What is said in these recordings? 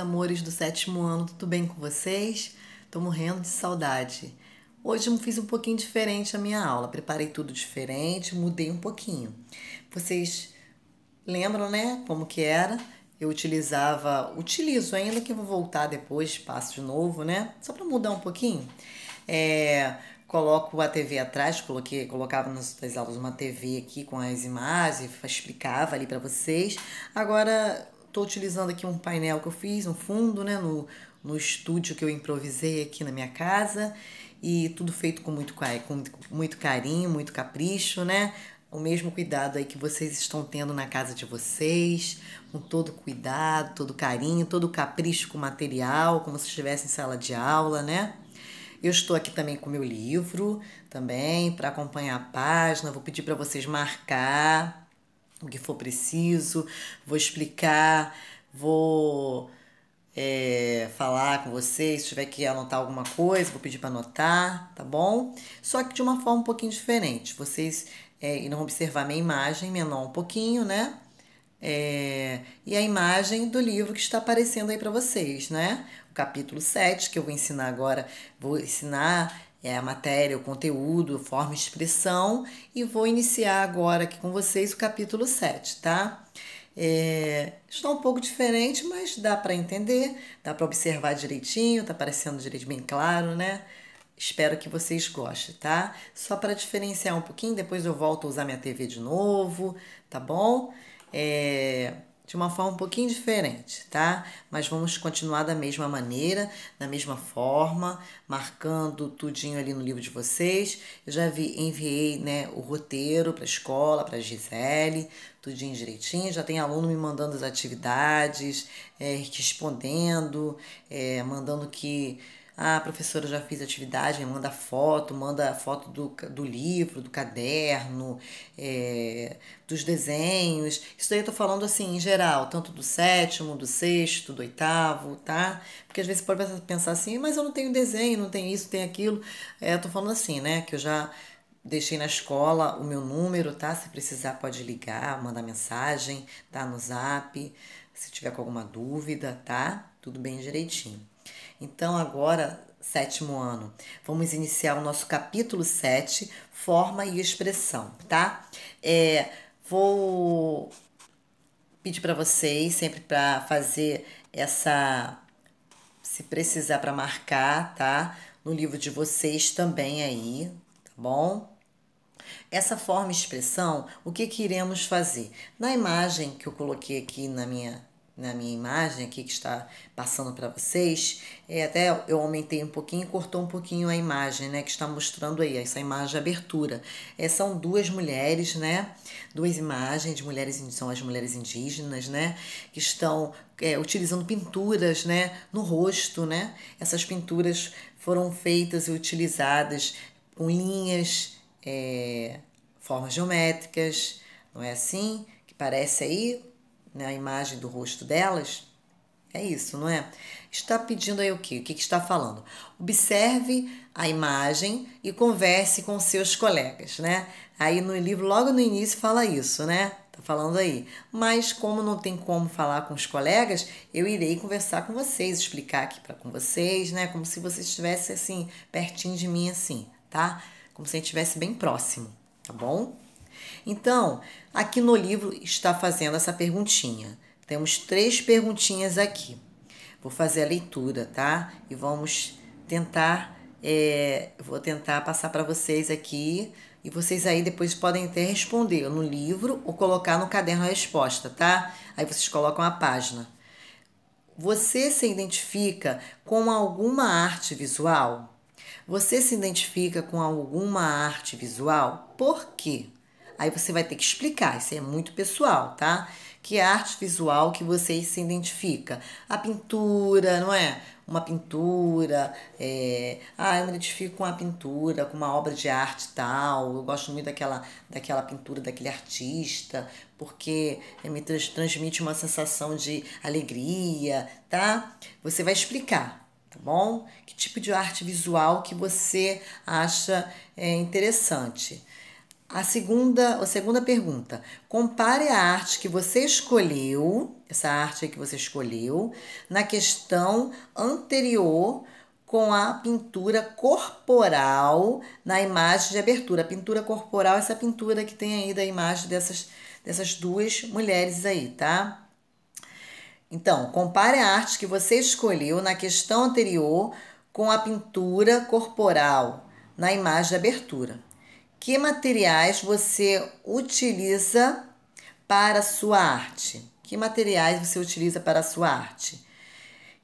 amores do sétimo ano, tudo bem com vocês? Tô morrendo de saudade. Hoje eu fiz um pouquinho diferente a minha aula, preparei tudo diferente, mudei um pouquinho. Vocês lembram, né, como que era? Eu utilizava, utilizo ainda que eu vou voltar depois, passo de novo, né? Só para mudar um pouquinho. É, coloco a TV atrás, coloquei, colocava nas, nas aulas uma TV aqui com as imagens, explicava ali para vocês. Agora estou utilizando aqui um painel que eu fiz, um fundo, né, no, no estúdio que eu improvisei aqui na minha casa e tudo feito com muito, com muito carinho, muito capricho, né? O mesmo cuidado aí que vocês estão tendo na casa de vocês, com todo cuidado, todo carinho, todo capricho com o material, como se estivesse em sala de aula, né? Eu estou aqui também com meu livro, também, para acompanhar a página. Vou pedir para vocês marcar o que for preciso, vou explicar, vou é, falar com vocês, se tiver que anotar alguma coisa, vou pedir para anotar, tá bom? Só que de uma forma um pouquinho diferente. Vocês é, irão observar minha imagem menor um pouquinho, né? É, e a imagem do livro que está aparecendo aí para vocês, né? o capítulo 7, que eu vou ensinar agora, vou ensinar é, a matéria, o conteúdo, forma e expressão, e vou iniciar agora aqui com vocês o capítulo 7, tá? É, está um pouco diferente, mas dá para entender, dá para observar direitinho, tá parecendo direito bem claro, né? Espero que vocês gostem, tá? Só para diferenciar um pouquinho, depois eu volto a usar minha TV de novo, tá bom? É, de uma forma um pouquinho diferente, tá? Mas vamos continuar da mesma maneira, da mesma forma, marcando tudinho ali no livro de vocês. Eu já vi, enviei, né, o roteiro para a escola, para a Gisele, tudinho direitinho. Já tem aluno me mandando as atividades, é, respondendo, é, mandando que ah, professora, já fiz atividade, manda foto, manda foto do, do livro, do caderno, é, dos desenhos. Isso daí eu tô falando assim, em geral, tanto do sétimo, do sexto, do oitavo, tá? Porque às vezes pode pensar assim, mas eu não tenho desenho, não tenho isso, tenho aquilo. É, eu tô falando assim, né? Que eu já deixei na escola o meu número, tá? Se precisar, pode ligar, mandar mensagem, tá? No zap, se tiver com alguma dúvida, tá? Tudo bem direitinho. Então, agora, sétimo ano, vamos iniciar o nosso capítulo 7, forma e expressão, tá? É, vou pedir para vocês sempre para fazer essa se precisar para marcar, tá? No livro de vocês também aí, tá bom? Essa forma e expressão, o que que iremos fazer? Na imagem que eu coloquei aqui na minha na minha imagem aqui que está passando para vocês, é, até eu aumentei um pouquinho, e cortou um pouquinho a imagem, né, que está mostrando aí, essa imagem de abertura. É, são duas mulheres, né, duas imagens de mulheres, são as mulheres indígenas, né, que estão é, utilizando pinturas, né, no rosto, né, essas pinturas foram feitas e utilizadas com linhas, é, formas geométricas, não é assim? Que parece aí né, a imagem do rosto delas, é isso, não é? Está pedindo aí o quê? O que, que está falando? Observe a imagem e converse com seus colegas, né? Aí no livro, logo no início, fala isso, né? Tá falando aí. Mas como não tem como falar com os colegas, eu irei conversar com vocês, explicar aqui para com vocês, né? Como se vocês estivessem assim, pertinho de mim, assim, tá? Como se a gente estivesse bem próximo, tá bom? Então, aqui no livro está fazendo essa perguntinha. Temos três perguntinhas aqui. Vou fazer a leitura, tá? E vamos tentar, é, vou tentar passar para vocês aqui e vocês aí depois podem até responder no livro ou colocar no caderno a resposta, tá? Aí vocês colocam a página. Você se identifica com alguma arte visual? Você se identifica com alguma arte visual? Por quê? Aí você vai ter que explicar, isso é muito pessoal, tá? Que é arte visual que você se identifica. A pintura, não é? Uma pintura, é... ah, eu me identifico com a pintura, com uma obra de arte tal, eu gosto muito daquela, daquela pintura, daquele artista, porque é, me trans transmite uma sensação de alegria, tá? Você vai explicar, tá bom? Que tipo de arte visual que você acha é, interessante. A segunda, a segunda pergunta: compare a arte que você escolheu, essa arte que você escolheu, na questão anterior com a pintura corporal na imagem de abertura. A pintura corporal, essa pintura que tem aí da imagem dessas, dessas duas mulheres aí, tá? Então, compare a arte que você escolheu na questão anterior com a pintura corporal na imagem de abertura que materiais você utiliza para a sua arte? Que materiais você utiliza para a sua arte?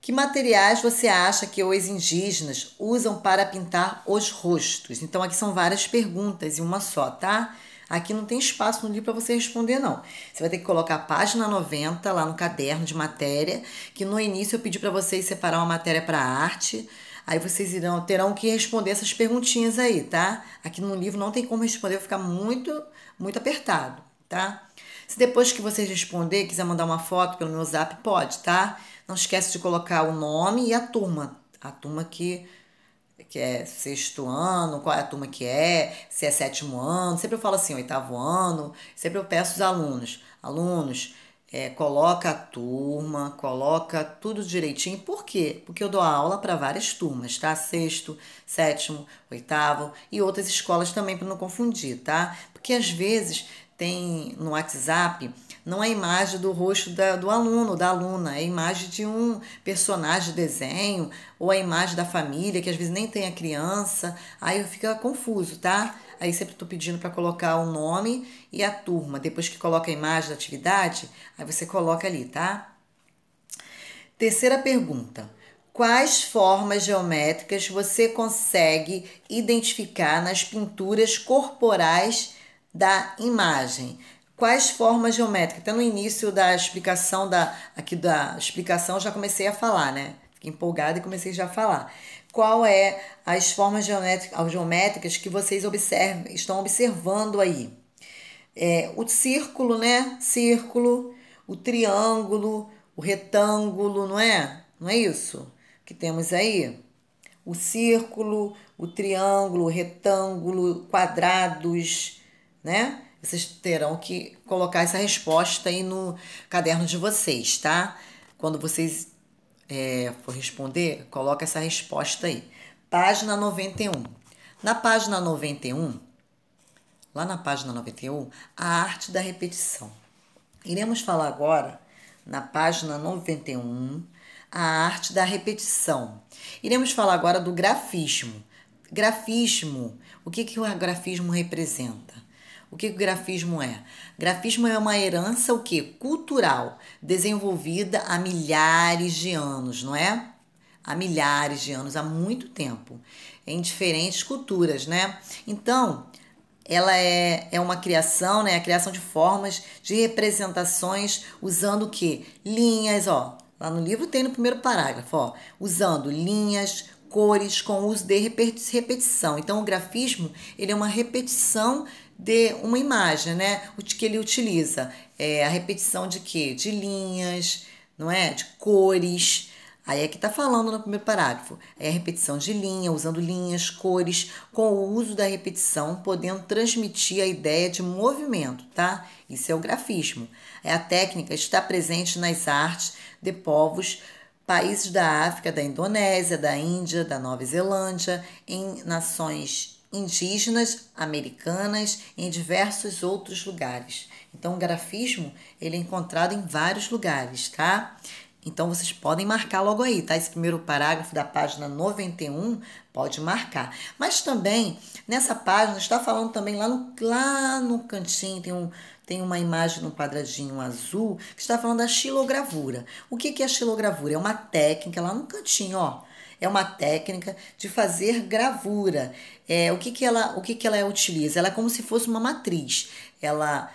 Que materiais você acha que os indígenas usam para pintar os rostos? Então aqui são várias perguntas em uma só, tá? Aqui não tem espaço no livro para você responder, não. Você vai ter que colocar a página 90 lá no caderno de matéria, que no início eu pedi para vocês separar uma matéria para arte, Aí vocês irão terão que responder essas perguntinhas aí, tá? Aqui no livro não tem como responder, vai ficar muito, muito apertado, tá? Se depois que vocês responder, quiser mandar uma foto pelo meu zap, pode, tá? Não esquece de colocar o nome e a turma. A turma que, que é sexto ano, qual é a turma que é, se é sétimo ano. Sempre eu falo assim, oitavo ano. Sempre eu peço os alunos. Alunos, é, coloca a turma, coloca tudo direitinho. Por quê? Porque eu dou aula para várias turmas, tá? Sexto, sétimo, oitavo e outras escolas também, para não confundir, tá? Porque às vezes tem no WhatsApp não é a imagem do rosto da, do aluno, da aluna, é a imagem de um personagem de desenho ou a imagem da família, que às vezes nem tem a criança, aí eu fico confuso, tá? aí sempre estou pedindo para colocar o nome e a turma. Depois que coloca a imagem da atividade, aí você coloca ali, tá? Terceira pergunta. Quais formas geométricas você consegue identificar nas pinturas corporais da imagem? Quais formas geométricas? Até no início da explicação da aqui da explicação já comecei a falar, né? Fiquei empolgada e comecei já a falar qual é as formas geométricas, que vocês observam, estão observando aí. É, o círculo, né? Círculo, o triângulo, o retângulo, não é? Não é isso que temos aí? O círculo, o triângulo, o retângulo, quadrados, né? Vocês terão que colocar essa resposta aí no caderno de vocês, tá? Quando vocês é, for responder, coloca essa resposta aí. Página 91. Na página 91, lá na página 91, a arte da repetição. Iremos falar agora, na página 91, a arte da repetição. Iremos falar agora do grafismo. Grafismo, o que, que o grafismo representa? O que o grafismo é? Grafismo é uma herança o que cultural desenvolvida há milhares de anos, não é? Há milhares de anos, há muito tempo, em diferentes culturas, né? Então, ela é, é uma criação, né? A criação de formas, de representações, usando o que? Linhas, ó. Lá no livro tem no primeiro parágrafo, ó. Usando linhas, cores, com uso de repetição. Então, o grafismo, ele é uma repetição dê uma imagem, né? O que ele utiliza é a repetição de quê? De linhas, não é? De cores. Aí é que está falando no primeiro parágrafo. É a repetição de linha, usando linhas, cores, com o uso da repetição, podendo transmitir a ideia de movimento, tá? Isso é o grafismo. É a técnica que está presente nas artes de povos países da África, da Indonésia, da Índia, da Nova Zelândia, em nações indígenas, americanas, em diversos outros lugares. Então, o grafismo ele é encontrado em vários lugares, tá? Então, vocês podem marcar logo aí, tá? Esse primeiro parágrafo da página 91 pode marcar. Mas também, nessa página, está falando também lá no, lá no cantinho, tem, um, tem uma imagem num quadradinho azul, que está falando da xilogravura. O que, que é a xilogravura? É uma técnica lá no cantinho, ó é uma técnica de fazer gravura. É, o que, que, ela, o que, que ela utiliza? Ela é como se fosse uma matriz. Ela,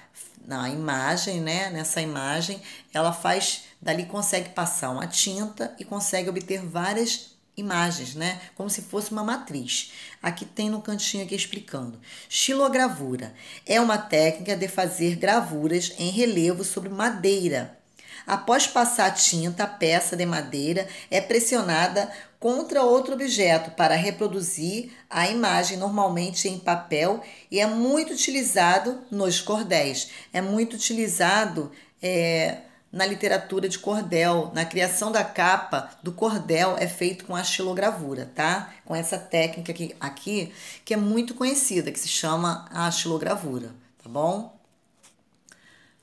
na imagem, né? Nessa imagem, ela faz, dali consegue passar uma tinta e consegue obter várias imagens, né? Como se fosse uma matriz. Aqui tem no cantinho aqui explicando. Xilogravura é uma técnica de fazer gravuras em relevo sobre madeira. Após passar a tinta, a peça de madeira é pressionada contra outro objeto para reproduzir a imagem normalmente em papel e é muito utilizado nos cordéis, é muito utilizado é, na literatura de cordel, na criação da capa do cordel é feito com a xilogravura, tá? Com essa técnica aqui, aqui que é muito conhecida, que se chama a xilogravura, tá bom?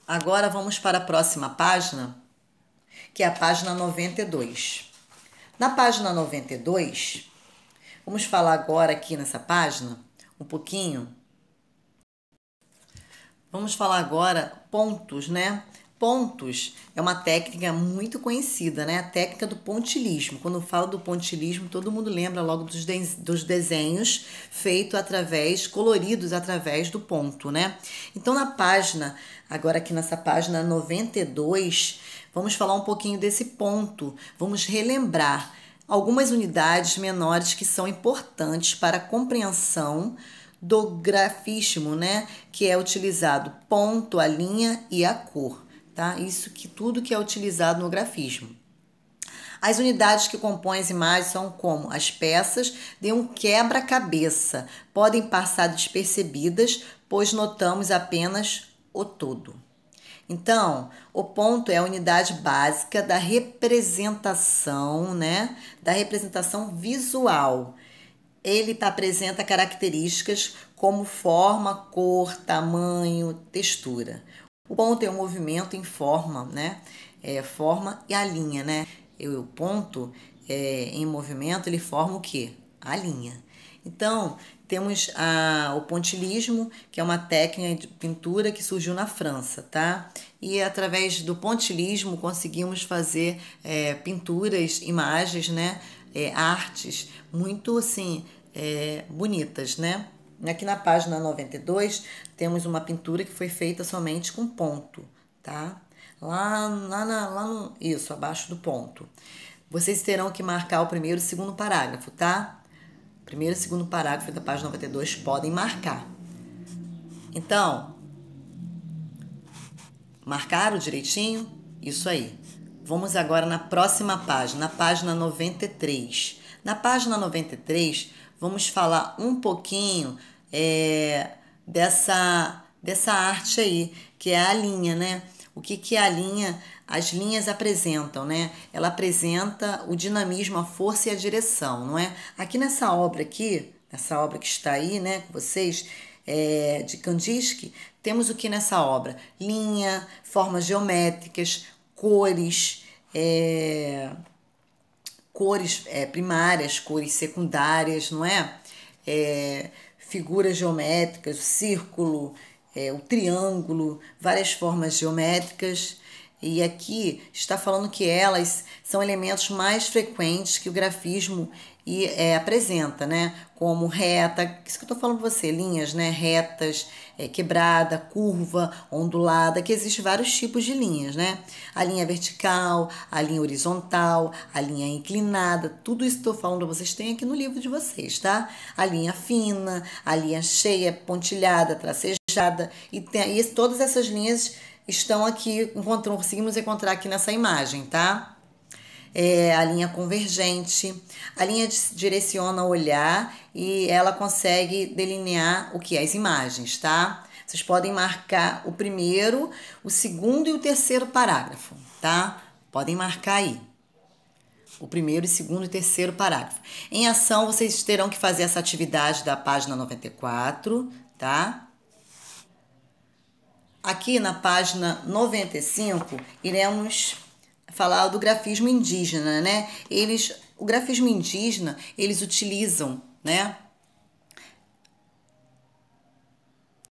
Agora vamos para a próxima página, que é a página 92. Na página 92, vamos falar agora aqui nessa página um pouquinho. Vamos falar agora pontos, né? Pontos é uma técnica muito conhecida, né? A técnica do pontilismo. Quando eu falo do pontilismo, todo mundo lembra logo dos, de dos desenhos feitos através, coloridos através do ponto, né? Então, na página, agora aqui nessa página 92, vamos falar um pouquinho desse ponto. Vamos relembrar algumas unidades menores que são importantes para a compreensão do grafismo, né? Que é utilizado ponto, a linha e a cor tá? Isso que tudo que é utilizado no grafismo. As unidades que compõem as imagens são como as peças de um quebra-cabeça, podem passar despercebidas, pois notamos apenas o todo. Então, o ponto é a unidade básica da representação, né? Da representação visual. Ele apresenta características como forma, cor, tamanho, textura. O ponto é o movimento em forma, né? É, forma e a linha, né? E o ponto é, em movimento ele forma o quê? A linha. Então, temos a, o pontilismo, que é uma técnica de pintura que surgiu na França, tá? E através do pontilismo conseguimos fazer é, pinturas, imagens, né? É, artes muito assim é, bonitas, né? Aqui na página 92 temos uma pintura que foi feita somente com ponto, tá? Lá, lá, na, lá no, isso, abaixo do ponto. Vocês terão que marcar o primeiro e segundo parágrafo, tá? Primeiro e segundo parágrafo da página 92 podem marcar. Então, marcaram direitinho? Isso aí. Vamos agora na próxima página, na página 93. Na página 93, vamos falar um pouquinho é, dessa, dessa arte aí, que é a linha, né? O que, que a linha, as linhas apresentam, né? Ela apresenta o dinamismo, a força e a direção, não é? Aqui nessa obra aqui, nessa obra que está aí, né, com vocês, é, de Kandinsky, temos o que nessa obra? Linha, formas geométricas, cores, é, cores é, primárias, cores secundárias, não é? é figuras geométricas, o círculo, é, o triângulo, várias formas geométricas e aqui está falando que elas são elementos mais frequentes que o grafismo e, é, apresenta, né? Como reta, isso que eu estou falando para você, linhas, né? Retas, é, quebrada, curva, ondulada, que existem vários tipos de linhas, né? A linha vertical, a linha horizontal, a linha inclinada, tudo isso que estou falando para vocês tem aqui no livro de vocês, tá? A linha fina, a linha cheia, pontilhada, tracejada, e, tem, e todas essas linhas estão aqui, conseguimos encontrar aqui nessa imagem, tá? É, a linha convergente, a linha direciona o olhar e ela consegue delinear o que é as imagens, tá? Vocês podem marcar o primeiro, o segundo e o terceiro parágrafo, tá? Podem marcar aí. O primeiro, o segundo e terceiro parágrafo. Em ação, vocês terão que fazer essa atividade da página 94, tá? Aqui na página 95, iremos falar do grafismo indígena, né? Eles, o grafismo indígena, eles utilizam, né?